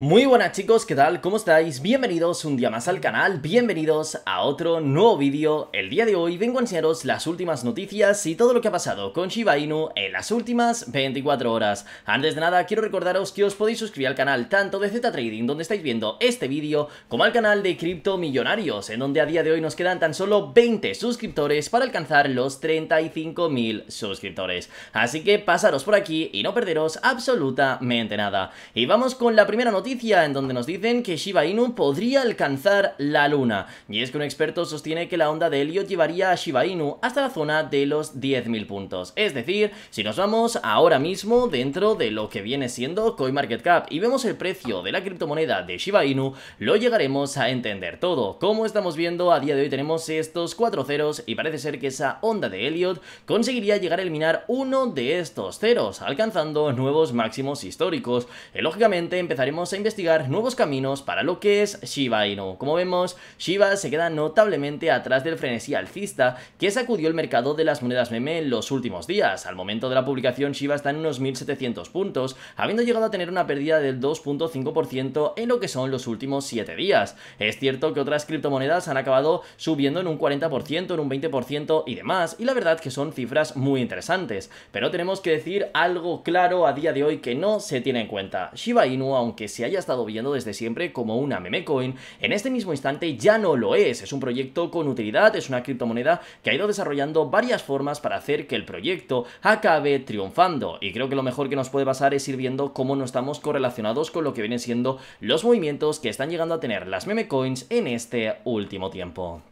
Muy buenas chicos, ¿qué tal? ¿Cómo estáis? Bienvenidos un día más al canal, bienvenidos a otro nuevo vídeo. El día de hoy vengo a enseñaros las últimas noticias y todo lo que ha pasado con Shiba Inu en las últimas 24 horas. Antes de nada, quiero recordaros que os podéis suscribir al canal tanto de Z Trading, donde estáis viendo este vídeo, como al canal de Crypto Millonarios, en donde a día de hoy nos quedan tan solo 20 suscriptores para alcanzar los 35.000 suscriptores. Así que pasaros por aquí y no perderos absolutamente nada. Y vamos con la primera noticia en donde nos dicen que Shiba Inu podría alcanzar la luna. Y es que un experto sostiene que la onda de Elliot llevaría a Shiba Inu hasta la zona de los 10.000 puntos. Es decir, si nos vamos ahora mismo dentro de lo que viene siendo CoinMarketCap y vemos el precio de la criptomoneda de Shiba Inu, lo llegaremos a entender todo. Como estamos viendo, a día de hoy tenemos estos cuatro ceros y parece ser que esa onda de Elliot conseguiría llegar a eliminar uno de estos ceros, alcanzando nuevos máximos históricos. Y eh, lógicamente empezaremos a investigar nuevos caminos para lo que es Shiba Inu. Como vemos, Shiba se queda notablemente atrás del frenesí alcista que sacudió el mercado de las monedas meme en los últimos días. Al momento de la publicación, Shiba está en unos 1.700 puntos, habiendo llegado a tener una pérdida del 2.5% en lo que son los últimos 7 días. Es cierto que otras criptomonedas han acabado subiendo en un 40%, en un 20% y demás, y la verdad que son cifras muy interesantes. Pero tenemos que decir algo claro a día de hoy que no se tiene en cuenta. Shiba Inu, aunque sea haya estado viendo desde siempre como una meme coin, en este mismo instante ya no lo es. Es un proyecto con utilidad, es una criptomoneda que ha ido desarrollando varias formas para hacer que el proyecto acabe triunfando. Y creo que lo mejor que nos puede pasar es ir viendo cómo no estamos correlacionados con lo que vienen siendo los movimientos que están llegando a tener las meme coins en este último tiempo.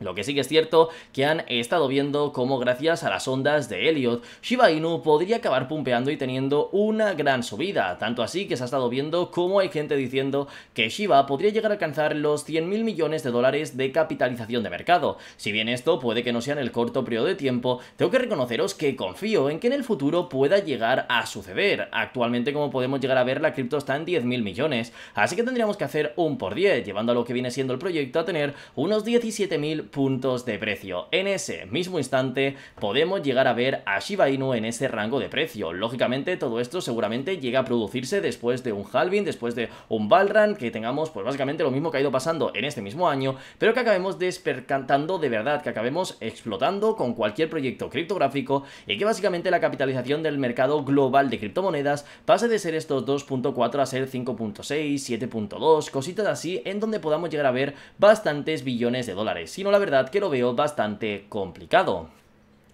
Lo que sí que es cierto que han estado viendo cómo gracias a las ondas de Elliot, Shiba Inu podría acabar pumpeando y teniendo una gran subida, tanto así que se ha estado viendo cómo hay gente diciendo que Shiba podría llegar a alcanzar los 100.000 millones de dólares de capitalización de mercado. Si bien esto puede que no sea en el corto periodo de tiempo, tengo que reconoceros que confío en que en el futuro pueda llegar a suceder. Actualmente como podemos llegar a ver la cripto está en 10.000 millones, así que tendríamos que hacer un por 10, llevando a lo que viene siendo el proyecto a tener unos 17.000 puntos de precio. En ese mismo instante podemos llegar a ver a Shiba Inu en ese rango de precio. Lógicamente todo esto seguramente llega a producirse después de un Halvin, después de un Balran, que tengamos pues básicamente lo mismo que ha ido pasando en este mismo año, pero que acabemos despercantando de verdad, que acabemos explotando con cualquier proyecto criptográfico y que básicamente la capitalización del mercado global de criptomonedas pase de ser estos 2.4 a ser 5.6, 7.2, cositas así en donde podamos llegar a ver bastantes billones de dólares. Si no la la verdad que lo veo bastante complicado.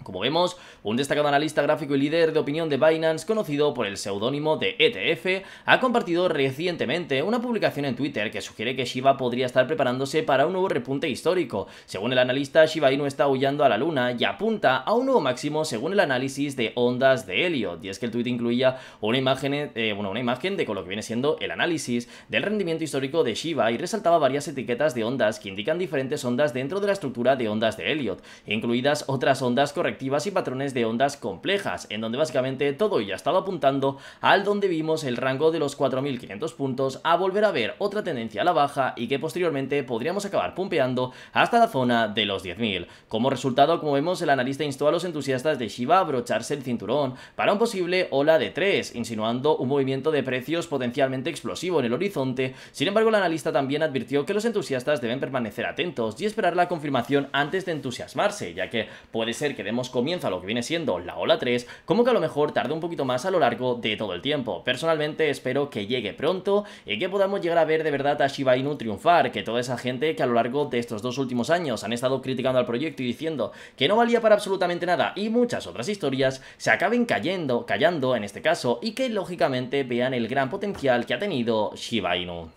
Como vemos, un destacado analista gráfico y líder de opinión de Binance, conocido por el seudónimo de ETF, ha compartido recientemente una publicación en Twitter que sugiere que Shiba podría estar preparándose para un nuevo repunte histórico. Según el analista, Shiba Inu está huyendo a la luna y apunta a un nuevo máximo según el análisis de ondas de Elliot. Y es que el tweet incluía una imagen, eh, una imagen de con lo que viene siendo el análisis del rendimiento histórico de Shiba y resaltaba varias etiquetas de ondas que indican diferentes ondas dentro de la estructura de ondas de Elliot, incluidas otras ondas correctas y patrones de ondas complejas, en donde básicamente todo ya estaba apuntando al donde vimos el rango de los 4.500 puntos a volver a ver otra tendencia a la baja y que posteriormente podríamos acabar pumpeando hasta la zona de los 10.000. Como resultado, como vemos, el analista instó a los entusiastas de Shiba a abrocharse el cinturón para un posible ola de 3, insinuando un movimiento de precios potencialmente explosivo en el horizonte. Sin embargo, el analista también advirtió que los entusiastas deben permanecer atentos y esperar la confirmación antes de entusiasmarse, ya que puede ser que demos comienza lo que viene siendo la ola 3, como que a lo mejor tarde un poquito más a lo largo de todo el tiempo. Personalmente espero que llegue pronto y que podamos llegar a ver de verdad a Shiba Inu triunfar, que toda esa gente que a lo largo de estos dos últimos años han estado criticando al proyecto y diciendo que no valía para absolutamente nada y muchas otras historias, se acaben cayendo, callando en este caso, y que lógicamente vean el gran potencial que ha tenido Shiba Inu.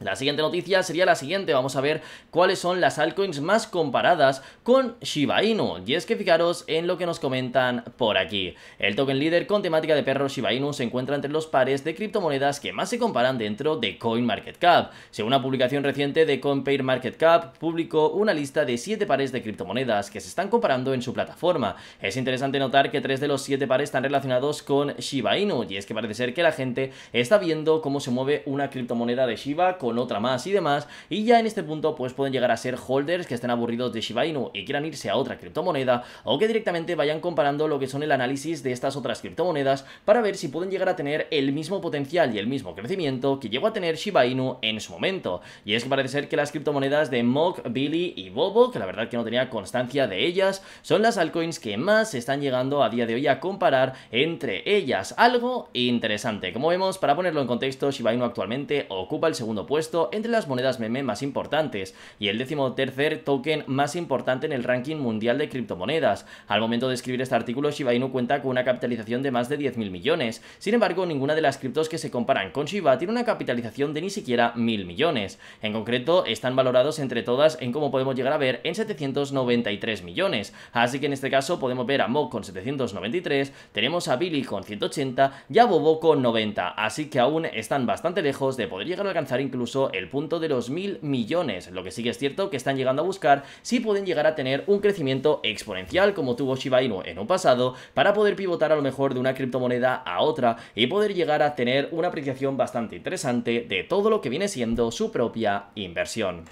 La siguiente noticia sería la siguiente, vamos a ver cuáles son las altcoins más comparadas con Shiba Inu. Y es que fijaros en lo que nos comentan por aquí. El token líder con temática de perro Shiba Inu se encuentra entre los pares de criptomonedas que más se comparan dentro de CoinMarketCap. Según una publicación reciente de CoinPayMarketCap, publicó una lista de 7 pares de criptomonedas que se están comparando en su plataforma. Es interesante notar que 3 de los 7 pares están relacionados con Shiba Inu, y es que parece ser que la gente está viendo cómo se mueve una criptomoneda de Shiba con otra más y demás, y ya en este punto pues pueden llegar a ser holders que estén aburridos de Shiba Inu y quieran irse a otra criptomoneda, o que directamente vayan comparando lo que son el análisis de estas otras criptomonedas para ver si pueden llegar a tener el mismo potencial y el mismo crecimiento que llegó a tener Shiba Inu en su momento. Y es que parece ser que las criptomonedas de Mock, Billy y Bobo, que la verdad que no tenía constancia de ellas, son las altcoins que más se están llegando a día de hoy a comparar entre ellas. Algo interesante. Como vemos, para ponerlo en contexto, Shiba Inu actualmente ocupa el segundo puesto entre las monedas meme más importantes y el tercer token más importante en el ranking mundial de criptomonedas. Al momento de escribir este artículo, Shiba Inu cuenta con una capitalización de más de 10.000 millones. Sin embargo, ninguna de las criptos que se comparan con Shiba tiene una capitalización de ni siquiera 1.000 millones. En concreto, están valorados entre todas en como podemos llegar a ver en 793 millones. Así que en este caso podemos ver a Mo con 793, tenemos a Billy con 180 y a Bobo con 90. Así que aún están bastante lejos de poder llegar a alcanzar incluso el punto de los mil millones. Lo que sí que es cierto que están llegando a buscar si pueden llegar a tener un crecimiento exponencial como tuvo Shiba Inu en un pasado para poder pivotar a lo mejor de una criptomoneda a otra y poder llegar a tener una apreciación bastante interesante de todo lo que viene siendo su propia inversión.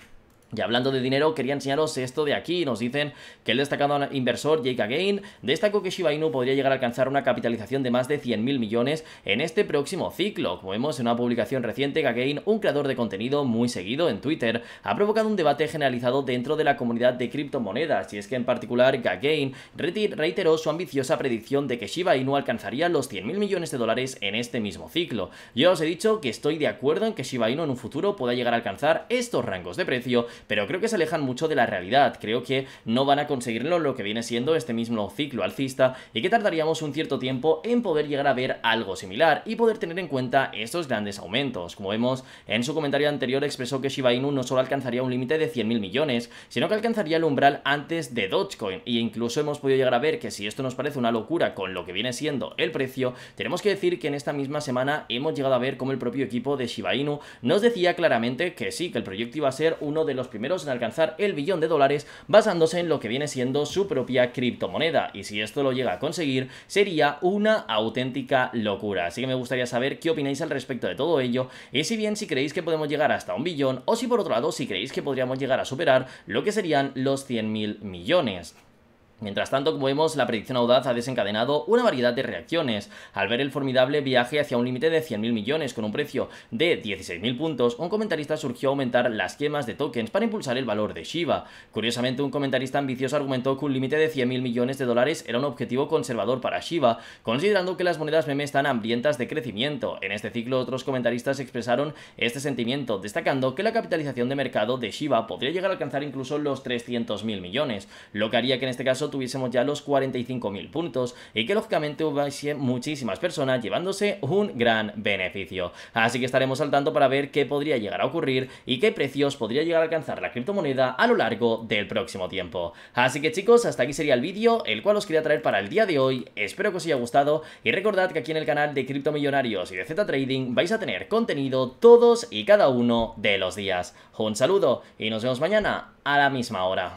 Y hablando de dinero, quería enseñaros esto de aquí. Nos dicen que el destacado inversor Jake Again destacó que Shiba Inu podría llegar a alcanzar una capitalización de más de 100.000 millones en este próximo ciclo. Como vemos en una publicación reciente, que un creador de contenido muy seguido en Twitter, ha provocado un debate generalizado dentro de la comunidad de criptomonedas. Y es que en particular, Gagain reiteró su ambiciosa predicción de que Shiba Inu alcanzaría los 100.000 millones de dólares en este mismo ciclo. Yo os he dicho que estoy de acuerdo en que Shiba Inu en un futuro pueda llegar a alcanzar estos rangos de precio pero creo que se alejan mucho de la realidad. Creo que no van a conseguirlo lo que viene siendo este mismo ciclo alcista y que tardaríamos un cierto tiempo en poder llegar a ver algo similar y poder tener en cuenta estos grandes aumentos. Como vemos, en su comentario anterior expresó que Shiba Inu no solo alcanzaría un límite de 100.000 millones, sino que alcanzaría el umbral antes de Dogecoin e incluso hemos podido llegar a ver que si esto nos parece una locura con lo que viene siendo el precio, tenemos que decir que en esta misma semana hemos llegado a ver cómo el propio equipo de Shiba Inu nos decía claramente que sí, que el proyecto iba a ser uno de los primeros en alcanzar el billón de dólares basándose en lo que viene siendo su propia criptomoneda y si esto lo llega a conseguir sería una auténtica locura. Así que me gustaría saber qué opináis al respecto de todo ello y si bien si creéis que podemos llegar hasta un billón o si por otro lado si creéis que podríamos llegar a superar lo que serían los 100.000 millones. Mientras tanto, como vemos, la predicción audaz ha desencadenado una variedad de reacciones. Al ver el formidable viaje hacia un límite de 100.000 millones con un precio de 16.000 puntos, un comentarista surgió a aumentar las quemas de tokens para impulsar el valor de Shiba. Curiosamente, un comentarista ambicioso argumentó que un límite de 100.000 millones de dólares era un objetivo conservador para Shiba, considerando que las monedas meme están hambrientas de crecimiento. En este ciclo, otros comentaristas expresaron este sentimiento, destacando que la capitalización de mercado de Shiba podría llegar a alcanzar incluso los 300.000 millones, lo que haría que en este caso tuviésemos ya los 45.000 puntos y que lógicamente hubiese muchísimas personas llevándose un gran beneficio. Así que estaremos al tanto para ver qué podría llegar a ocurrir y qué precios podría llegar a alcanzar la criptomoneda a lo largo del próximo tiempo. Así que chicos, hasta aquí sería el vídeo, el cual os quería traer para el día de hoy. Espero que os haya gustado y recordad que aquí en el canal de Criptomillonarios y de Z Trading vais a tener contenido todos y cada uno de los días. Un saludo y nos vemos mañana a la misma hora.